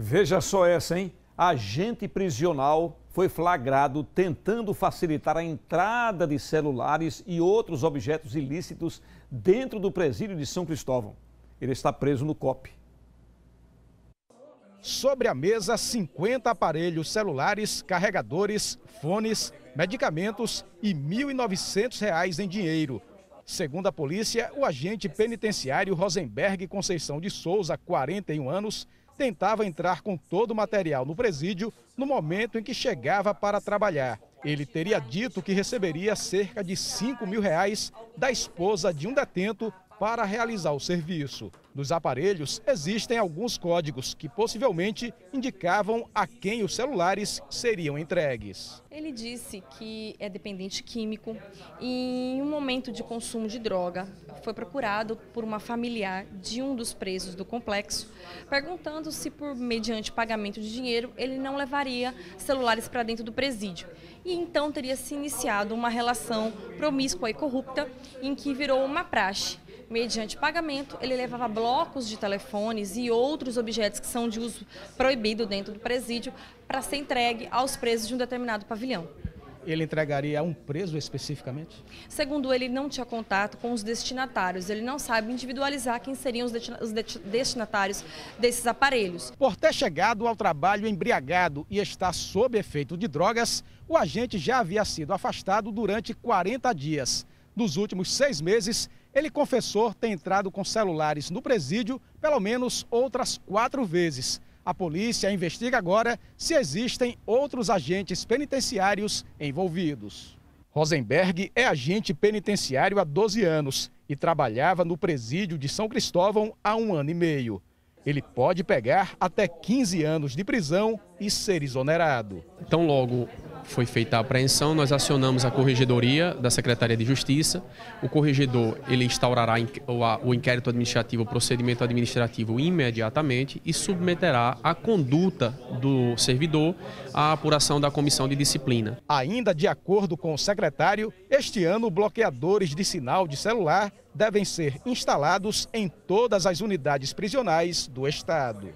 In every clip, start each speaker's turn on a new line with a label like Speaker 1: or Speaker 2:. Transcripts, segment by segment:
Speaker 1: Veja só essa, hein? Agente prisional foi flagrado tentando facilitar a entrada de celulares e outros objetos ilícitos dentro
Speaker 2: do presídio de São Cristóvão. Ele está preso no COP. Sobre a mesa, 50 aparelhos celulares, carregadores, fones, medicamentos e R$ 1.900 em dinheiro. Segundo a polícia, o agente penitenciário Rosenberg Conceição de Souza, 41 anos, tentava entrar com todo o material no presídio no momento em que chegava para trabalhar. Ele teria dito que receberia cerca de 5 mil reais da esposa de um detento para realizar o serviço nos aparelhos, existem alguns códigos que possivelmente indicavam a quem os celulares seriam entregues.
Speaker 3: Ele disse que é dependente químico e, em um momento de consumo de droga, foi procurado por uma familiar de um dos presos do complexo, perguntando se, por mediante pagamento de dinheiro, ele não levaria celulares para dentro do presídio. E então teria se iniciado uma relação promíscua e corrupta em que virou uma praxe mediante pagamento, ele levava blocos de telefones e outros objetos que são de uso proibido dentro do presídio para ser entregue aos presos de um determinado pavilhão
Speaker 2: ele entregaria a um preso especificamente?
Speaker 3: Segundo ele, não tinha contato com os destinatários. Ele não sabe individualizar quem seriam os, destinatários desses aparelhos. Por
Speaker 2: ter chegado ao trabalho embriagado e estar sob efeito de drogas, o agente já havia sido afastado durante 40 dias. Nos últimos seis meses, ele confessou ter entrado com celulares no presídio pelo menos outras quatro vezes. A polícia investiga agora se existem outros agentes penitenciários envolvidos. Rosenberg é agente penitenciário há 12 anos e trabalhava no presídio de São Cristóvão há um ano e meio. Ele pode pegar até 15 anos de prisão e ser
Speaker 4: exonerado. Então, logo foi feita a apreensão, nós acionamos a corregedoria da Secretaria de Justiça. O corregedor ele instaurará o inquérito administrativo, o procedimento administrativo imediatamente e submeterá a conduta do servidor à apuração da comissão de disciplina.
Speaker 2: Ainda de acordo com o secretário, este ano bloqueadores de sinal de celular devem ser instalados em todas as unidades prisionais do estado.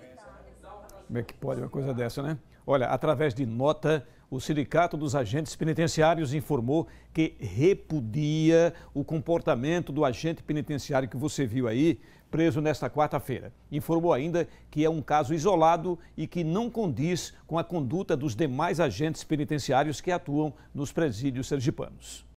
Speaker 2: Como é que pode uma coisa dessa, né? Olha, através de nota, o Sindicato dos Agentes
Speaker 1: Penitenciários informou que repudia o comportamento do agente penitenciário que você viu aí, preso nesta quarta-feira. Informou ainda que é um caso isolado e que não condiz com a conduta dos demais agentes penitenciários que atuam nos presídios sergipanos.